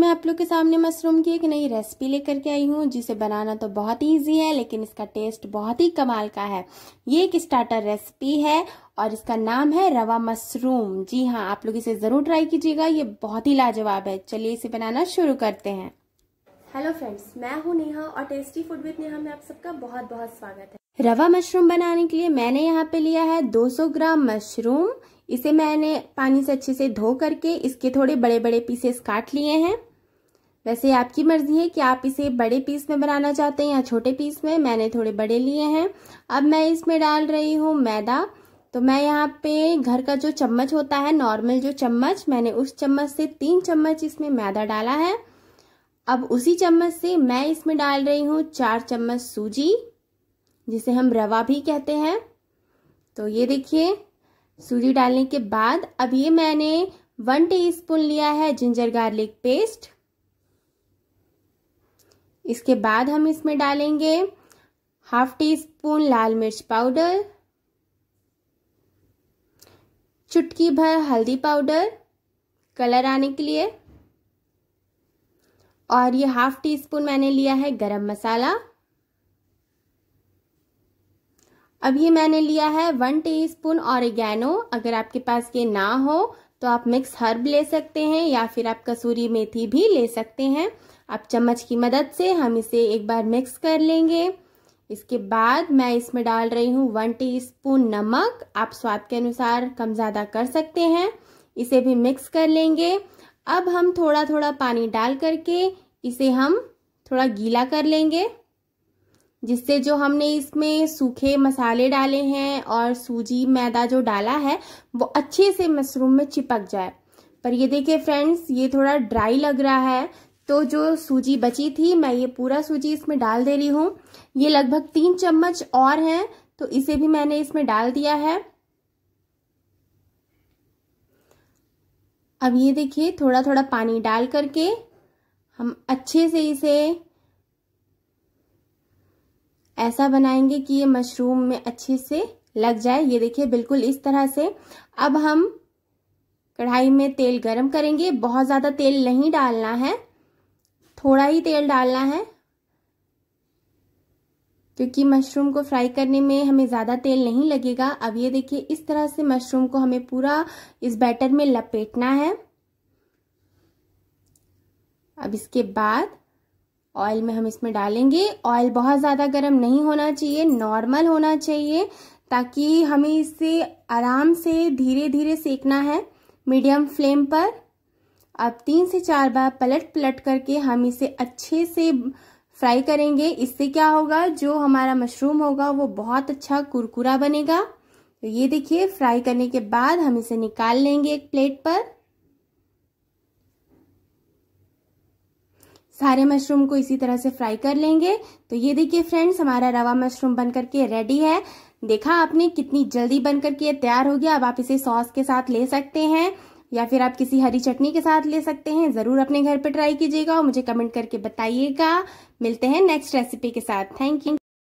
मैं आप लोग के सामने मशरूम की एक नई रेसिपी लेकर के आई हूँ जिसे बनाना तो बहुत ही ईजी है लेकिन इसका टेस्ट बहुत ही कमाल का है ये एक स्टार्टर रेसिपी है और इसका नाम है रवा मशरूम जी हाँ आप लोग इसे ज़रूर ट्राई कीजिएगा ये बहुत ही लाजवाब है चलिए इसे बनाना शुरू करते हैं हेलो फ्रेंड्स मैं हूँ नेहा और टेस्टी फूड विद नेहा में आप सबका बहुत बहुत स्वागत है रवा मशरूम बनाने के लिए मैंने यहाँ पे लिया है 200 ग्राम मशरूम इसे मैंने पानी से अच्छे से धो करके इसके थोड़े बड़े बड़े पीसेस काट लिए हैं वैसे आपकी मर्जी है कि आप इसे बड़े पीस में बनाना चाहते हैं या छोटे पीस में मैंने थोड़े बड़े लिए हैं अब मैं इसमें डाल रही हूँ मैदा तो मैं यहाँ पे घर का जो चम्मच होता है नॉर्मल जो चम्मच मैंने उस चम्मच से तीन चम्मच इसमें मैदा डाला है अब उसी चम्मच से मैं इसमें डाल रही हूँ चार चम्मच सूजी जिसे हम रवा भी कहते हैं तो ये देखिए सूजी डालने के बाद अब ये मैंने वन टीस्पून लिया है जिंजर गार्लिक पेस्ट इसके बाद हम इसमें डालेंगे हाफ टी स्पून लाल मिर्च पाउडर चुटकी भर हल्दी पाउडर कलर आने के लिए और ये हाफ टी स्पून मैंने लिया है गरम मसाला अब ये मैंने लिया है वन टीस्पून ऑरिगेनो अगर आपके पास ये ना हो तो आप मिक्स हर्ब ले सकते हैं या फिर आप कसूरी मेथी भी ले सकते हैं आप चम्मच की मदद से हम इसे एक बार मिक्स कर लेंगे इसके बाद मैं इसमें डाल रही हूँ वन टीस्पून नमक आप स्वाद के अनुसार कम ज़्यादा कर सकते हैं इसे भी मिक्स कर लेंगे अब हम थोड़ा थोड़ा पानी डाल करके इसे हम थोड़ा गीला कर लेंगे जिससे जो हमने इसमें सूखे मसाले डाले हैं और सूजी मैदा जो डाला है वो अच्छे से मशरूम में चिपक जाए पर ये देखिए फ्रेंड्स ये थोड़ा ड्राई लग रहा है तो जो सूजी बची थी मैं ये पूरा सूजी इसमें डाल दे रही हूँ ये लगभग तीन चम्मच और हैं तो इसे भी मैंने इसमें डाल दिया है अब ये देखिए थोड़ा थोड़ा पानी डाल करके हम अच्छे से इसे ऐसा बनाएंगे कि ये मशरूम में अच्छे से लग जाए ये देखिए बिल्कुल इस तरह से अब हम कढ़ाई में तेल गरम करेंगे बहुत ज़्यादा तेल नहीं डालना है थोड़ा ही तेल डालना है क्योंकि मशरूम को फ्राई करने में हमें ज़्यादा तेल नहीं लगेगा अब ये देखिए इस तरह से मशरूम को हमें पूरा इस बैटर में लपेटना है अब इसके बाद ऑयल में हम इसमें डालेंगे ऑयल बहुत ज़्यादा गर्म नहीं होना चाहिए नॉर्मल होना चाहिए ताकि हमें इसे आराम से धीरे धीरे सेकना है मीडियम फ्लेम पर अब तीन से चार बार पलट पलट करके हम इसे अच्छे से फ्राई करेंगे इससे क्या होगा जो हमारा मशरूम होगा वो बहुत अच्छा कुरकुरा बनेगा तो ये देखिए फ्राई करने के बाद हम इसे निकाल लेंगे एक प्लेट पर सारे मशरूम को इसी तरह से फ्राई कर लेंगे तो ये देखिए फ्रेंड्स हमारा रवा मशरूम बन करके रेडी है देखा आपने कितनी जल्दी बन करके ये तैयार हो गया अब आप इसे सॉस के साथ ले सकते हैं या फिर आप किसी हरी चटनी के साथ ले सकते हैं ज़रूर अपने घर पर ट्राई कीजिएगा और मुझे कमेंट करके बताइएगा मिलते हैं नेक्स्ट रेसिपी के साथ थैंक यू